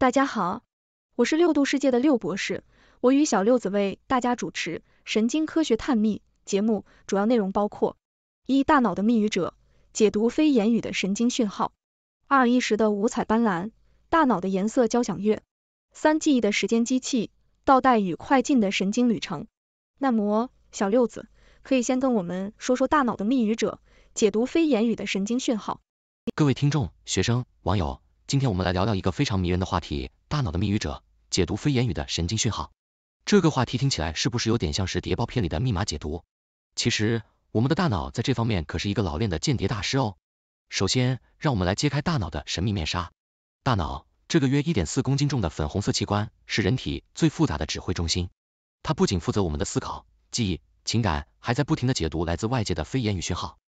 大家好，我是六度世界的六博士，我与小六子为大家主持《神经科学探秘》节目，主要内容包括：一、大脑的密语者，解读非言语的神经讯号；二、意识的五彩斑斓，大脑的颜色交响乐；三、记忆的时间机器，倒带与快进的神经旅程。那么，小六子，可以先跟我们说说大脑的密语者，解读非言语的神经讯号。各位听众、学生、网友。今天我们来聊聊一个非常迷人的话题——大脑的密语者，解读非言语的神经讯号。这个话题听起来是不是有点像是谍报片里的密码解读？其实，我们的大脑在这方面可是一个老练的间谍大师哦。首先，让我们来揭开大脑的神秘面纱。大脑，这个约一点四公斤重的粉红色器官，是人体最复杂的指挥中心。它不仅负责我们的思考、记忆、情感，还在不停的解读来自外界的非言语讯号。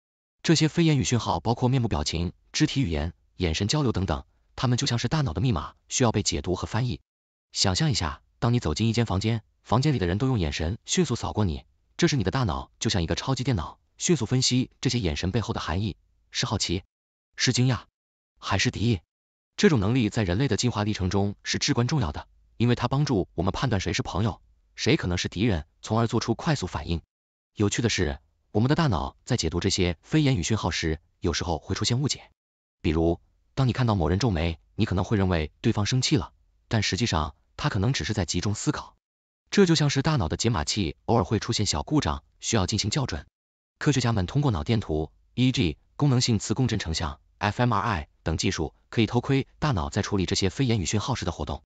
这些非言语讯号包括面部表情、肢体语言、眼神交流等等。它们就像是大脑的密码，需要被解读和翻译。想象一下，当你走进一间房间，房间里的人都用眼神迅速扫过你，这时你的大脑就像一个超级电脑，迅速分析这些眼神背后的含义，是好奇，是惊讶，还是敌意？这种能力在人类的进化历程中是至关重要的，因为它帮助我们判断谁是朋友，谁可能是敌人，从而做出快速反应。有趣的是，我们的大脑在解读这些非言语讯号时，有时候会出现误解，比如。当你看到某人皱眉，你可能会认为对方生气了，但实际上他可能只是在集中思考。这就像是大脑的解码器偶尔会出现小故障，需要进行校准。科学家们通过脑电图 （EEG）、功能性磁共振成像 （fMRI） 等技术，可以偷窥大脑在处理这些非言语讯号时的活动。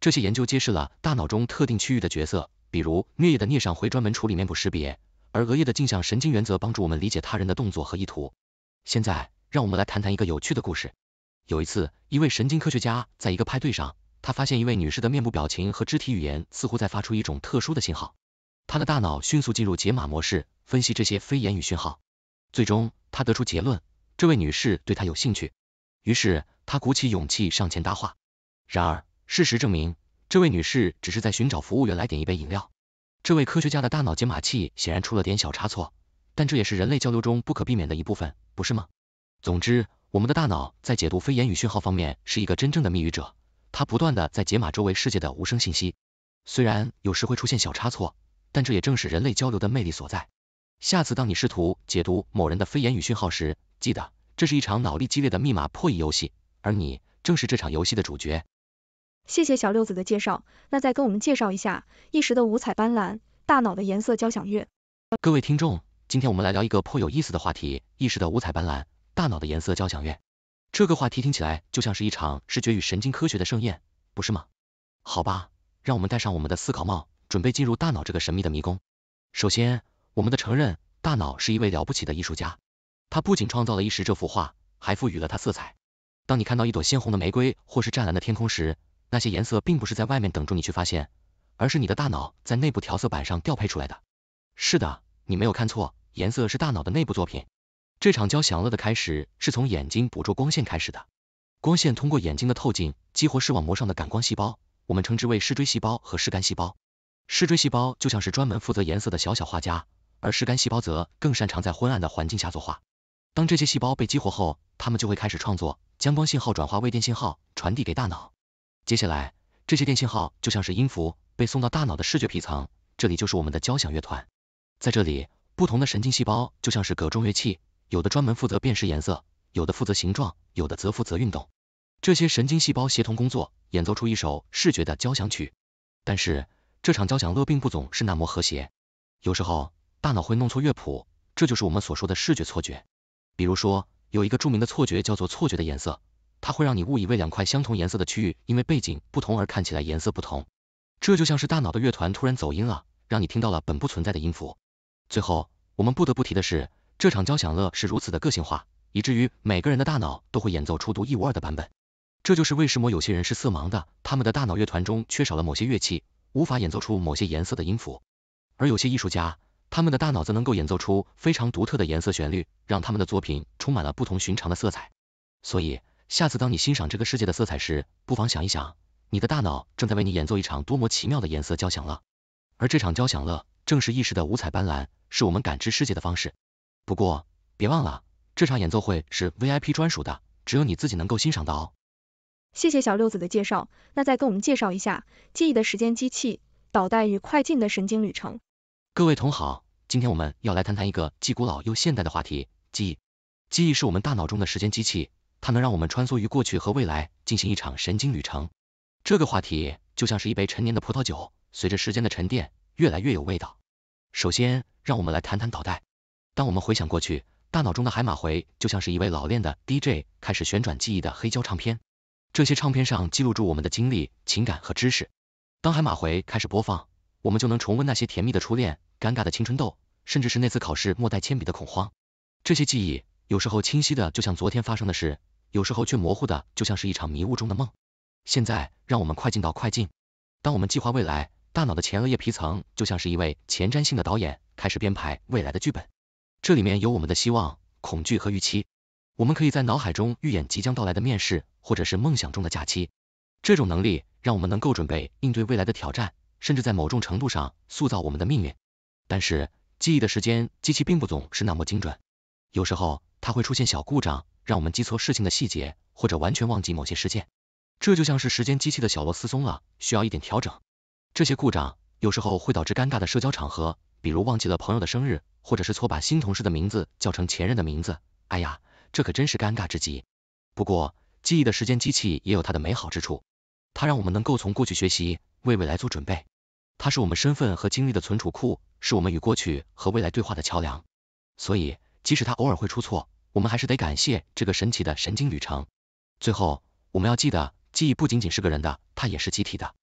这些研究揭示了大脑中特定区域的角色，比如颞叶的颞上回专门处理面部识别，而额叶的镜像神经原则帮助我们理解他人的动作和意图。现在，让我们来谈谈一个有趣的故事。有一次，一位神经科学家在一个派对上，他发现一位女士的面部表情和肢体语言似乎在发出一种特殊的信号。他的大脑迅速进入解码模式，分析这些非言语讯号。最终，他得出结论，这位女士对他有兴趣。于是，他鼓起勇气上前搭话。然而，事实证明，这位女士只是在寻找服务员来点一杯饮料。这位科学家的大脑解码器显然出了点小差错，但这也是人类交流中不可避免的一部分，不是吗？总之。我们的大脑在解读非言语讯号方面是一个真正的密语者，它不断的在解码周围世界的无声信息。虽然有时会出现小差错，但这也正是人类交流的魅力所在。下次当你试图解读某人的非言语讯号时，记得这是一场脑力激烈的密码破译游戏，而你正是这场游戏的主角。谢谢小六子的介绍，那再跟我们介绍一下意识的五彩斑斓，大脑的颜色交响乐。各位听众，今天我们来聊一个颇有意思的话题，意识的五彩斑斓。大脑的颜色交响乐这个话题听起来就像是一场视觉与神经科学的盛宴，不是吗？好吧，让我们戴上我们的思考帽，准备进入大脑这个神秘的迷宫。首先，我们的承认，大脑是一位了不起的艺术家，他不仅创造了意识这幅画，还赋予了它色彩。当你看到一朵鲜红的玫瑰或是湛蓝的天空时，那些颜色并不是在外面等着你去发现，而是你的大脑在内部调色板上调配出来的。是的，你没有看错，颜色是大脑的内部作品。这场交响乐的开始是从眼睛捕捉光线开始的。光线通过眼睛的透镜，激活视网膜上的感光细胞，我们称之为视锥细胞和视杆细胞。视锥细胞就像是专门负责颜色的小小画家，而视杆细胞则更擅长在昏暗的环境下作画。当这些细胞被激活后，它们就会开始创作，将光信号转化为电信号，传递给大脑。接下来，这些电信号就像是音符，被送到大脑的视觉皮层，这里就是我们的交响乐团。在这里，不同的神经细胞就像是各种乐器。有的专门负责辨识颜色，有的负责形状，有的则负责运动。这些神经细胞协同工作，演奏出一首视觉的交响曲。但是这场交响乐并不总是那么和谐。有时候大脑会弄错乐谱，这就是我们所说的视觉错觉。比如说有一个著名的错觉叫做错觉的颜色，它会让你误以为两块相同颜色的区域因为背景不同而看起来颜色不同。这就像是大脑的乐团突然走音了，让你听到了本不存在的音符。最后我们不得不提的是。这场交响乐是如此的个性化，以至于每个人的大脑都会演奏出独一无二的版本。这就是为什么有些人是色盲的，他们的大脑乐团中缺少了某些乐器，无法演奏出某些颜色的音符。而有些艺术家，他们的大脑则能够演奏出非常独特的颜色旋律，让他们的作品充满了不同寻常的色彩。所以，下次当你欣赏这个世界的色彩时，不妨想一想，你的大脑正在为你演奏一场多么奇妙的颜色交响乐。而这场交响乐正是意识的五彩斑斓，是我们感知世界的方式。不过别忘了，这场演奏会是 VIP 专属的，只有你自己能够欣赏到哦。谢谢小六子的介绍，那再跟我们介绍一下记忆的时间机器、导带与快进的神经旅程。各位同好，今天我们要来谈谈一个既古老又现代的话题——记忆。记忆是我们大脑中的时间机器，它能让我们穿梭于过去和未来，进行一场神经旅程。这个话题就像是一杯陈年的葡萄酒，随着时间的沉淀，越来越有味道。首先，让我们来谈谈导带。当我们回想过去，大脑中的海马回就像是一位老练的 DJ，开始旋转记忆的黑胶唱片。这些唱片上记录住我们的经历、情感和知识。当海马回开始播放，我们就能重温那些甜蜜的初恋、尴尬的青春痘，甚至是那次考试末带铅笔的恐慌。这些记忆有时候清晰的就像昨天发生的事，有时候却模糊的就像是一场迷雾中的梦。现在让我们快进到快进。当我们计划未来，大脑的前额叶皮层就像是一位前瞻性的导演，开始编排未来的剧本。这里面有我们的希望、恐惧和预期。我们可以在脑海中预演即将到来的面试，或者是梦想中的假期。这种能力让我们能够准备应对未来的挑战，甚至在某种程度上塑造我们的命运。但是，记忆的时间机器并不总是那么精准，有时候它会出现小故障，让我们记错事情的细节，或者完全忘记某些事件。这就像是时间机器的小螺丝松了，需要一点调整。这些故障有时候会导致尴尬的社交场合。比如忘记了朋友的生日，或者是错把新同事的名字叫成前任的名字，哎呀，这可真是尴尬之极。不过，记忆的时间机器也有它的美好之处，它让我们能够从过去学习，为未来做准备。它是我们身份和经历的存储库，是我们与过去和未来对话的桥梁。所以，即使它偶尔会出错，我们还是得感谢这个神奇的神经旅程。最后，我们要记得，记忆不仅仅是个人的，它也是集体的。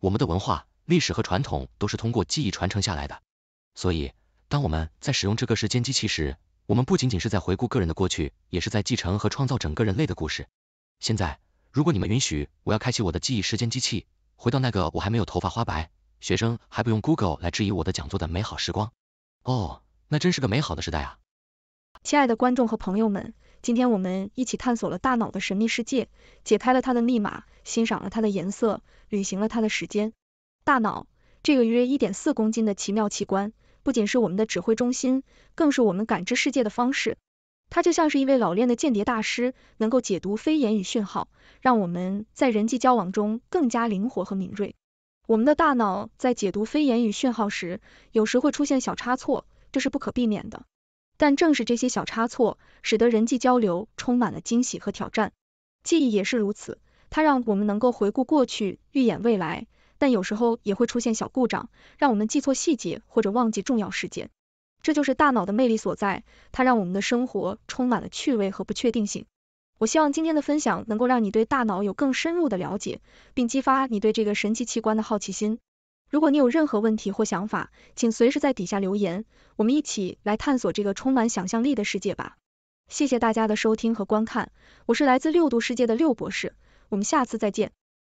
我们的文化、历史和传统都是通过记忆传承下来的。所以，当我们在使用这个时间机器时，我们不仅仅是在回顾个人的过去，也是在继承和创造整个人类的故事。现在，如果你们允许，我要开启我的记忆时间机器，回到那个我还没有头发花白、学生还不用 Google 来质疑我的讲座的美好时光。哦，那真是个美好的时代啊！亲爱的观众和朋友们，今天我们一起探索了大脑的神秘世界，解开了它的密码，欣赏了它的颜色，旅行了它的时间。大脑，这个约一点四公斤的奇妙器官。不仅是我们的指挥中心，更是我们感知世界的方式。它就像是一位老练的间谍大师，能够解读非言语讯号，让我们在人际交往中更加灵活和敏锐。我们的大脑在解读非言语讯号时，有时会出现小差错，这是不可避免的。但正是这些小差错，使得人际交流充满了惊喜和挑战。记忆也是如此，它让我们能够回顾过去，预演未来。但有时候也会出现小故障，让我们记错细节或者忘记重要事件。这就是大脑的魅力所在，它让我们的生活充满了趣味和不确定性。我希望今天的分享能够让你对大脑有更深入的了解，并激发你对这个神奇器官的好奇心。如果你有任何问题或想法，请随时在底下留言，我们一起来探索这个充满想象力的世界吧。谢谢大家的收听和观看，我是来自六度世界的六博士，我们下次再见。